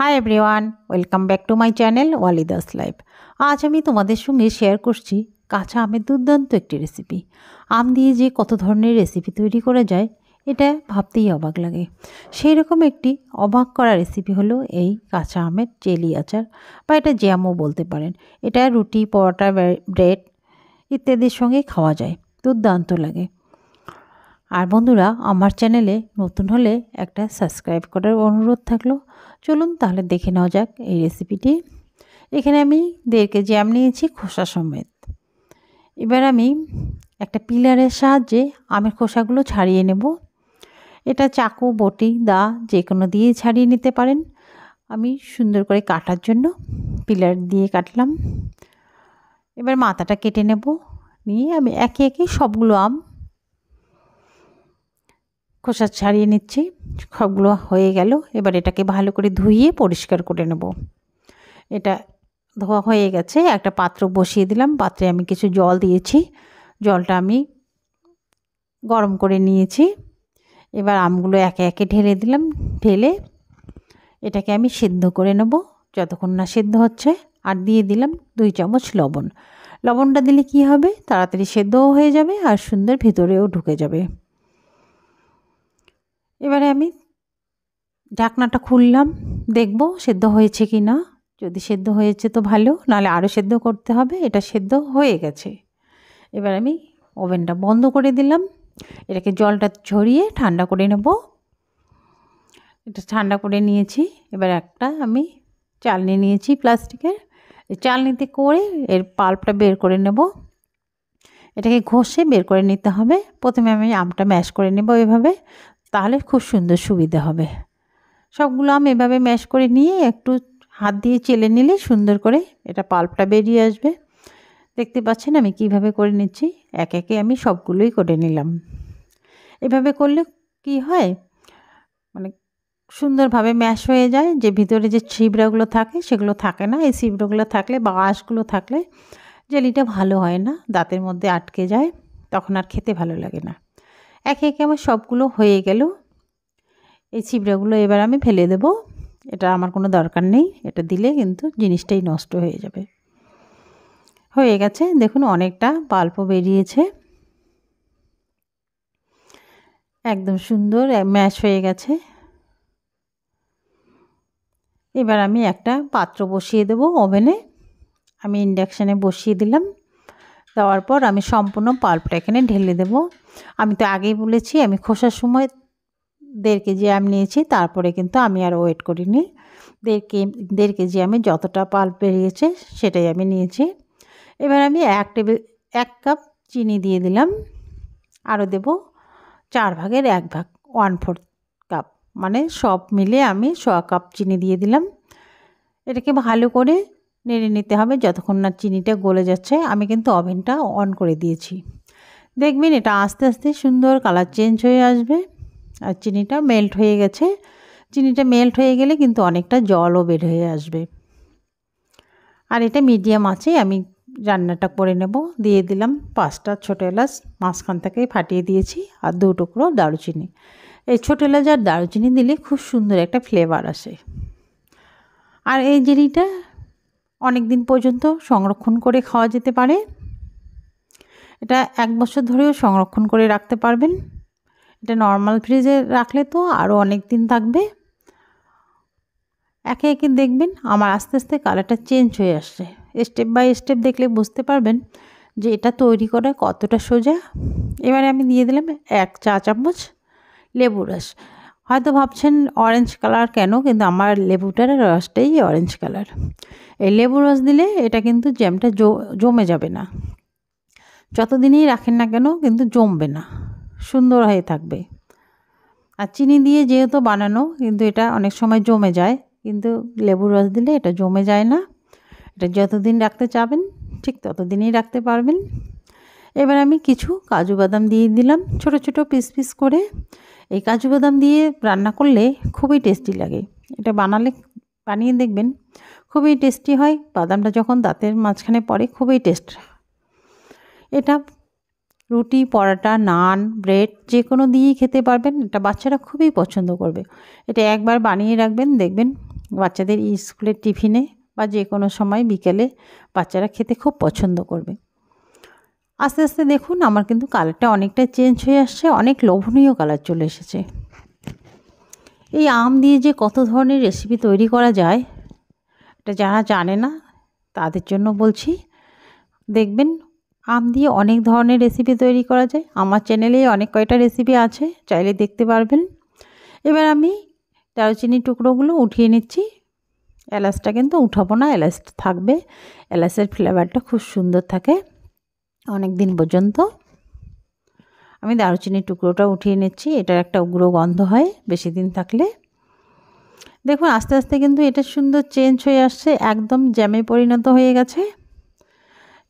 high everyone welcome back to my channel ওয়ালিদাস live আজ আমি তোমাদের সঙ্গে শেয়ার করছি কাঁচা আমের দুর্দান্ত একটি রেসিপি আম দিয়ে যে কত ধরনের রেসিপি তৈরি করা যায় এটা ভাবতেই অবাক লাগে সেই রকম একটি অবাক করা রেসিপি হলো এই কাঁচা আমের চেলি আচার বা এটা জ্যামও বলতে পারেন এটা রুটি পরোটা ব্রেড ইত্যাদির সঙ্গে খাওয়া যায় দুর্দান্ত লাগে আর বন্ধুরা আমার চ্যানেলে নতুন হলে একটা সাবস্ক্রাইব করার অনুরোধ থাকলো চলুন তাহলে দেখে নেওয়া যাক এই রেসিপিটি এখানে আমি দেড় কেজি আম নিয়েছি খোসা সমেত এবার আমি একটা পিলারের সাহায্যে আমের খোসাগুলো ছাড়িয়ে নেব এটা চাকু বটি দা যে কোনো দিয়ে ছাড়িয়ে নিতে পারেন আমি সুন্দর করে কাটার জন্য পিলার দিয়ে কাটলাম এবার মাথাটা কেটে নেব নিয়ে আমি একে একে সবগুলো আম খোসা ছাড়িয়ে নিচ্ছি সবগুলো হয়ে গেল এবার এটাকে ভালো করে ধুইয়ে পরিষ্কার করে নেব এটা ধোয়া হয়ে গেছে একটা পাত্র বসিয়ে দিলাম পাত্রে আমি কিছু জল দিয়েছি জলটা আমি গরম করে নিয়েছি এবার আমগুলো একে একে ঢেলে দিলাম ঢেলে এটাকে আমি সিদ্ধ করে নেব যতক্ষণ না সিদ্ধ হচ্ছে আর দিয়ে দিলাম দুই চামচ লবণ লবণটা দিলে কি হবে তাড়াতাড়ি সেদ্ধও হয়ে যাবে আর সুন্দর ভিতরেও ঢুকে যাবে এবারে আমি ঢাকনাটা খুললাম দেখব সেদ্ধ হয়েছে কি না যদি সেদ্ধ হয়েছে তো ভালো নাহলে আরও সেদ্ধ করতে হবে এটা সেদ্ধ হয়ে গেছে এবার আমি ওভেনটা বন্ধ করে দিলাম এটাকে জলটা ঝরিয়ে ঠান্ডা করে নেব এটা ঠান্ডা করে নিয়েছি এবার একটা আমি চালনি নিয়েছি প্লাস্টিকের চালনিতে করে এর পাল্পটা বের করে নেব এটাকে ঘষে বের করে নিতে হবে প্রথমে আমি আমটা ম্যাশ করে নেব এভাবে তাহলে খুব সুন্দর সুবিধা হবে সবগুলো আম এভাবে ম্যাশ করে নিয়ে একটু হাত দিয়ে চেলে নিলে সুন্দর করে এটা পাল্পটা বেরিয়ে আসবে দেখতে পাচ্ছেন আমি কিভাবে করে নিচ্ছি এক একে আমি সবগুলোই করে নিলাম এভাবে করলে কি হয় মানে সুন্দরভাবে ম্যাশ হয়ে যায় যে ভিতরে যে ছিবড়াগুলো থাকে সেগুলো থাকে না এই ছিবড়াগুলো থাকলে বা আঁশগুলো থাকলে জেলিটা ভালো হয় না দাঁতের মধ্যে আটকে যায় তখন আর খেতে ভালো লাগে না একে একে আমার সবগুলো হয়ে গেল এই ছিবড়াগুলো এবার আমি ফেলে দেব এটা আমার কোনো দরকার নেই এটা দিলে কিন্তু জিনিসটাই নষ্ট হয়ে যাবে হয়ে গেছে দেখুন অনেকটা পাল্প বেরিয়েছে একদম সুন্দর ম্যাশ হয়ে গেছে এবার আমি একটা পাত্র বসিয়ে দেব ওভেনে আমি ইন্ডাকশানে বসিয়ে দিলাম দেওয়ার পর আমি সম্পূর্ণ পাল্পটা এখানে ঢেলে দেব আমি তো আগেই বলেছি আমি খোসার সময় দেড় কেজি আম নিয়েছি তারপরে কিন্তু আমি আর ওয়েট করিনি দেড় কে দেড় কেজি আমি যতটা পাল্প বেরিয়েছে সেটাই আমি নিয়েছি এবার আমি এক টেবিল এক কাপ চিনি দিয়ে দিলাম আরও দেব চার ভাগের এক ভাগ ওয়ান ফোর্থ কাপ মানে সব মিলে আমি শ কাপ চিনি দিয়ে দিলাম এটাকে ভালো করে নেড়ে নিতে হবে যতক্ষণ না চিনিটা গলে যাচ্ছে আমি কিন্তু ওভেনটা অন করে দিয়েছি দেখবেন এটা আস্তে আস্তে সুন্দর কালার চেঞ্জ হয়ে আসবে আর চিনিটা মেল্ট হয়ে গেছে চিনিটা মেল্ট হয়ে গেলে কিন্তু অনেকটা জলও বের হয়ে আসবে আর এটা মিডিয়াম আছে আমি রান্নাটা করে নেব দিয়ে দিলাম পাঁচটা ছোটো এলাচ মাঝখান থেকে ফাটিয়ে দিয়েছি আর দু টুকরো দারুচিনি এই ছোটো এলাচ আর দারুচিনি দিলে খুব সুন্দর একটা ফ্লেভার আসে আর এই জিনিটা অনেক দিন পর্যন্ত সংরক্ষণ করে খাওয়া যেতে পারে এটা এক বছর ধরেও সংরক্ষণ করে রাখতে পারবেন এটা নর্মাল ফ্রিজে রাখলে তো আরও অনেক দিন থাকবে একে একে দেখবেন আমার আস্তে আস্তে কালারটা চেঞ্জ হয়ে আসছে স্টেপ বাই স্টেপ দেখলে বুঝতে পারবেন যে এটা তৈরি করা কতটা সোজা এবারে আমি দিয়ে দিলাম এক চা চামচ লেবু রস হয়তো ভাবছেন অরেঞ্জ কালার কেন কিন্তু আমার লেবুটার রসটাই অরেঞ্জ কালার এই লেবু রস দিলে এটা কিন্তু জ্যামটা জমে যাবে না যতদিনই রাখেন না কেন কিন্তু জমবে না সুন্দর হয়ে থাকবে আর চিনি দিয়ে যেহেতু বানানো কিন্তু এটা অনেক সময় জমে যায় কিন্তু লেবুর রস দিলে এটা জমে যায় না এটা যতদিন রাখতে চাবেন ঠিক ততদিনই রাখতে পারবেন এবার আমি কিছু কাজু বাদাম দিয়ে দিলাম ছোট ছোট পিস পিস করে এই কাজু বাদাম দিয়ে রান্না করলে খুবই টেস্টি লাগে এটা বানালে বানিয়ে দেখবেন খুবই টেস্টি হয় বাদামটা যখন দাঁতের মাঝখানে পড়ে খুবই টেস্ট এটা রুটি পরোটা নান ব্রেড যে কোনো দিয়েই খেতে পারবেন এটা বাচ্চারা খুবই পছন্দ করবে এটা একবার বানিয়ে রাখবেন দেখবেন বাচ্চাদের স্কুলের টিফিনে বা যে কোনো সময় বিকেলে বাচ্চারা খেতে খুব পছন্দ করবে আস্তে আস্তে দেখুন আমার কিন্তু কালারটা অনেকটা চেঞ্জ হয়ে আসছে অনেক লোভনীয় কালার চলে এসেছে এই আম দিয়ে যে কত ধরনের রেসিপি তৈরি করা যায় এটা যারা জানে না তাদের জন্য বলছি দেখবেন আম দিয়ে অনেক ধরনের রেসিপি তৈরি করা যায় আমার চ্যানেলে অনেক কয়টা রেসিপি আছে চাইলে দেখতে পারবেন এবার আমি দারুচিনির টুকরোগুলো উঠিয়ে নিচ্ছি এলাচটা কিন্তু উঠাবো না এলাচ থাকবে এলাচের ফ্লেভারটা খুব সুন্দর থাকে অনেক দিন পর্যন্ত আমি দারুচিনির টুকরোটা উঠিয়ে নিচ্ছি এটার একটা উগ্র গন্ধ হয় বেশি দিন থাকলে দেখুন আস্তে আস্তে কিন্তু এটা সুন্দর চেঞ্জ হয়ে আসছে একদম জ্যামে পরিণত হয়ে গেছে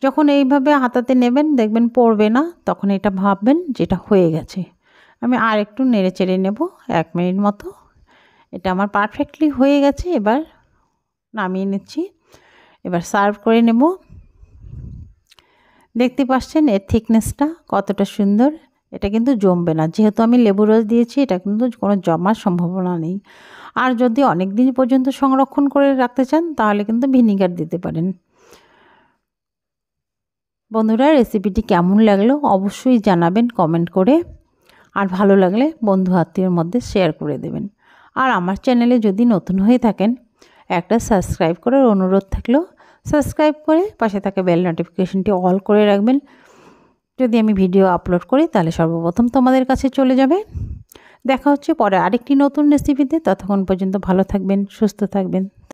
যখন এইভাবে হাতাতে নেবেন দেখবেন পড়বে না তখন এটা ভাববেন যেটা হয়ে গেছে আমি আর একটু নেড়ে চেড়ে নেব এক মিনিট মতো এটা আমার পারফেক্টলি হয়ে গেছে এবার নামিয়ে নিচ্ছি এবার সার্ভ করে নেব দেখতে পাচ্ছেন এর থিকনেসটা কতটা সুন্দর এটা কিন্তু জমবে না যেহেতু আমি লেবু রস দিয়েছি এটা কিন্তু কোনো জমার সম্ভাবনা নেই আর যদি অনেক দিন পর্যন্ত সংরক্ষণ করে রাখতে চান তাহলে কিন্তু ভিনিগার দিতে পারেন বন্ধুরা রেসিপিটি কেমন লাগলো অবশ্যই জানাবেন কমেন্ট করে আর ভালো লাগলে বন্ধু আত্মীয়র মধ্যে শেয়ার করে দেবেন আর আমার চ্যানেলে যদি নতুন হয়ে থাকেন একটা সাবস্ক্রাইব করার অনুরোধ থাকলেও সাবস্ক্রাইব করে পাশে থাকা বেল নোটিফিকেশনটি অল করে রাখবেন যদি আমি ভিডিও আপলোড করি তাহলে সর্বপ্রথম তোমাদের কাছে চলে যাবে দেখা হচ্ছে পরে আরেকটি নতুন রেসিপিতে ততক্ষণ পর্যন্ত ভালো থাকবেন সুস্থ থাকবেন